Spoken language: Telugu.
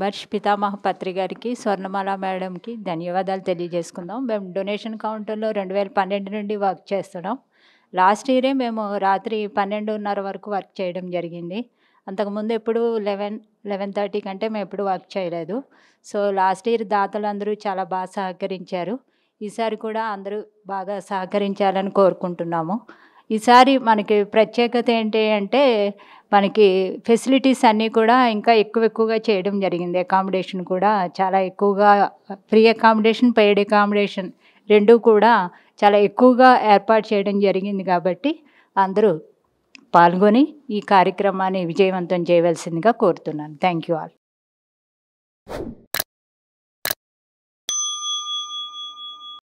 మర్షి పితామహ పత్రి గారికి స్వర్ణమాల మేడంకి ధన్యవాదాలు తెలియజేసుకుందాం మేము డొనేషన్ కౌంటర్లో రెండు వేల పన్నెండు నుండి వర్క్ చేస్తున్నాం లాస్ట్ ఇయరే మేము రాత్రి పన్నెండున్నర వరకు వర్క్ చేయడం జరిగింది అంతకుముందు ఎప్పుడు లెవెన్ లెవెన్ థర్టీ కంటే మేము ఎప్పుడు వర్క్ చేయలేదు సో లాస్ట్ ఇయర్ దాతలు అందరూ చాలా బాగా సహకరించారు ఈసారి కూడా అందరూ బాగా సహకరించాలని కోరుకుంటున్నాము ఈసారి మనకి ప్రత్యేకత ఏంటి అంటే మనకి ఫెసిలిటీస్ అన్నీ కూడా ఇంకా ఎక్కువ ఎక్కువగా చేయడం జరిగింది అకామిడేషన్ కూడా చాలా ఎక్కువగా ఫ్రీ అకామిడేషన్ పెయిడ్ అకామిడేషన్ రెండు కూడా చాలా ఎక్కువగా ఏర్పాటు చేయడం జరిగింది కాబట్టి అందరూ పాల్గొని ఈ కార్యక్రమాన్ని విజయవంతం చేయవలసిందిగా కోరుతున్నాను థ్యాంక్ యూ ఆల్